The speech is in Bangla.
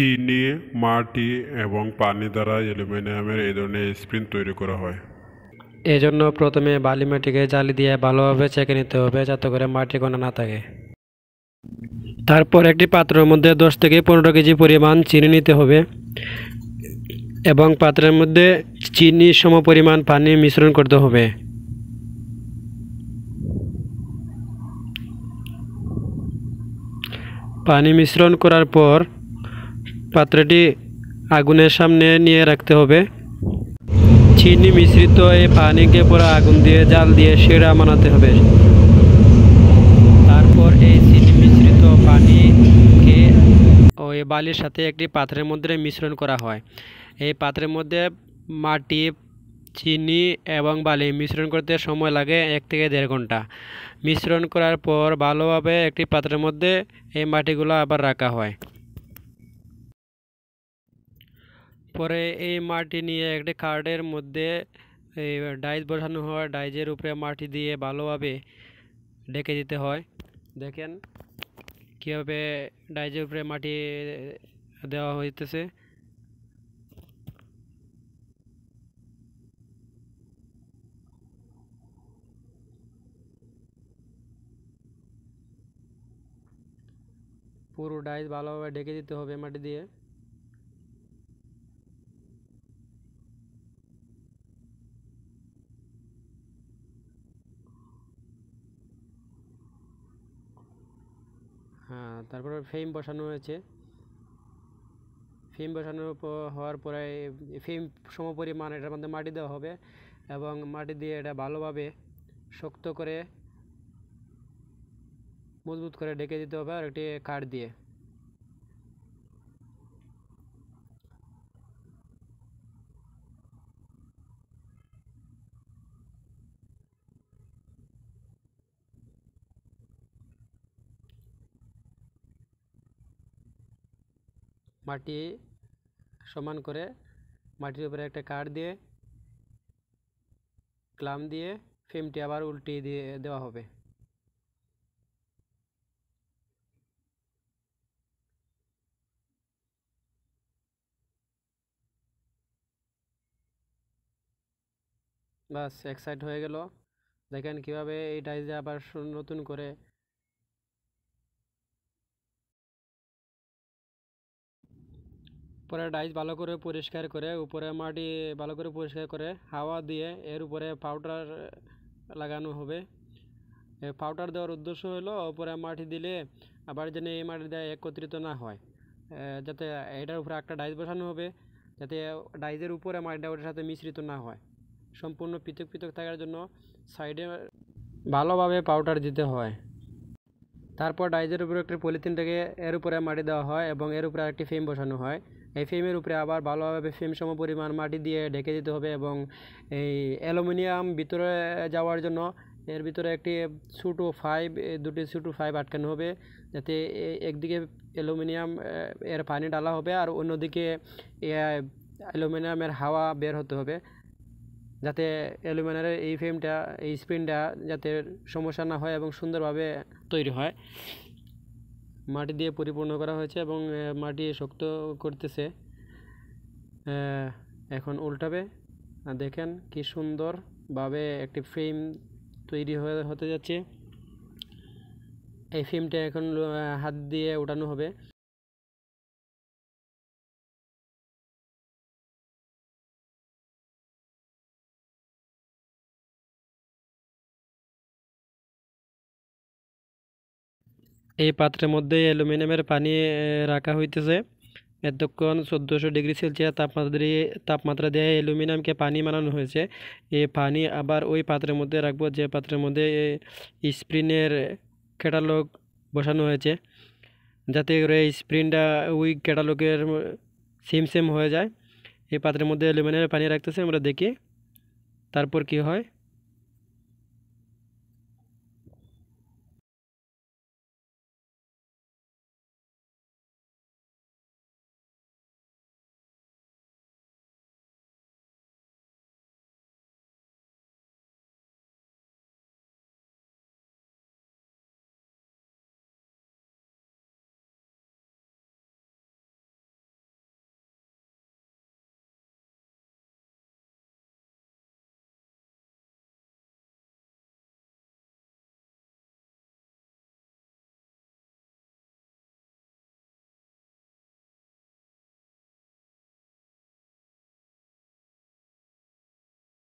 চিনি মাটি এবং পানি দ্বারা অ্যালুমিনিয়ামের এই ধরনের স্প্রিন তৈরি করা হয় এজন্য প্রথমে বালি মাটিকে জালি দিয়ে ভালোভাবে চেকে নিতে হবে যাতে করে মাটি কণা না থাকে তারপর একটি পাত্রের মধ্যে দশ থেকে পনেরো কেজি পরিমাণ চিনি নিতে হবে এবং পাত্রের মধ্যে চিনি সম পরিমাণ পানি মিশ্রণ করতে হবে পানি মিশ্রণ করার পর পাত্রটি আগুনের সামনে নিয়ে রাখতে হবে চিনি মিশ্রিত এই পানিকে পরে আগুন দিয়ে জাল দিয়ে সেরা বানাতে হবে তারপর এই চিনি মিশ্রিত পানিকে ওই বালির সাথে একটি পাত্রের মধ্যে মিশ্রণ করা হয় এই পাত্রের মধ্যে মাটি চিনি এবং বালি মিশ্রণ করতে সময় লাগে এক থেকে দেড় ঘন্টা মিশ্রণ করার পর ভালোভাবে একটি পাত্রের মধ্যে এই মাটিগুলো আবার রাখা হয় পরে এই মাটি নিয়ে একটি কার্ডের মধ্যে ডাইজ বসানো হয় ডাইজের উপরে মাটি দিয়ে ভালোভাবে ডেকে দিতে হয় দেখেন কীভাবে ডাইজের উপরে মাটি দেওয়া হইতেছে পুরো ডাইজ ভালোভাবে ঢেকে দিতে হবে মাটি দিয়ে হ্যাঁ তারপরে ফেম বসানো হয়েছে ফেম বসানো হওয়ার পরে ফেম সমপরিমাণ এটার মধ্যে মাটি দেওয়া হবে এবং মাটি দিয়ে এটা ভালোভাবে শক্ত করে মজবুত করে ঢেকে দিতে হবে আর একটি কাঠ দিয়ে মাটি সমান করে মাটির উপরে একটা কাঠ দিয়ে ক্লাম দিয়ে ফ্রেমটি আবার উল্টিয়ে দিয়ে দেওয়া হবে বাস এক্সাইট হয়ে গেল দেখেন কিভাবে এই ডাইজে আবার নতুন করে পরে ডাইস ভালো করে পরিষ্কার করে উপরে মাটি ভালো করে পরিষ্কার করে হাওয়া দিয়ে এর উপরে পাউডার লাগানো হবে পাউডার দেওয়ার উদ্দেশ্য হলো উপরে মাটি দিলে আবার যেন এই মাটি দেয় একত্রিত না হয় যাতে এটার উপরে একটা ডাইস বসানো হবে যাতে ডাইসের উপরে মাটিটা ওটার সাথে মিশ্রিত না হয় সম্পূর্ণ পৃথক পৃথক থাকার জন্য সাইডে ভালোভাবে পাউডার দিতে হয় তারপর ডাইজের উপরে একটি পলিথিন থেকে এর উপরে মাটি দেওয়া হয় এবং এর উপরে আরেকটি ফ্রেম বসানো হয় এই ফ্রেমের উপরে আবার ভালোভাবে ফ্রেম সম পরিমাণ মাটি দিয়ে ঢেকে দিতে হবে এবং এই অ্যালুমিনিয়াম ভিতরে যাওয়ার জন্য এর ভিতরে একটি সুটু ফাইভ দুটি সুটু ফাইভ আটকানো হবে যাতে একদিকে অ্যালুমিনিয়াম এর পানি ডালা হবে আর অন্যদিকে অ্যালুমিনিয়ামের হাওয়া বের হতে হবে যাতে অ্যালুমিনিয়ামের এই ফ্রেমটা এই স্পিনটা যাতে সমস্যা না হয় এবং সুন্দরভাবে তৈরি হয় মাটি দিয়ে পরিপূর্ণ করা হয়েছে এবং মাটি শক্ত করতেছে এখন উল্টাবে দেখেন কি সুন্দরভাবে একটি ফ্রেম তৈরি হয়ে হতে যাচ্ছে এই ফ্রেমটা এখন হাত দিয়ে ওঠানো হবে এই পাত্রের মধ্যে অ্যালুমিনিয়ামের পানি রাখা হইতেছে এতক্ষণ চোদ্দোশো ডিগ্রি সেলসিয়াস তাপমাত্রা তাপমাত্রা দিয়ে অ্যালুমিনিয়ামকে পানি বানানো হয়েছে এই পানি আবার ওই পাত্রের মধ্যে রাখবো যে পাত্রের মধ্যে স্প্রিনের ক্যাটালগ বসানো হয়েছে যাতে করে স্প্রিনটা ওই ক্যাটালগের সেম সেম হয়ে যায় এই পাত্রের মধ্যে অ্যালুমিনিয়ামের পানি রাখতেছে আমরা দেখি তারপর কি হয়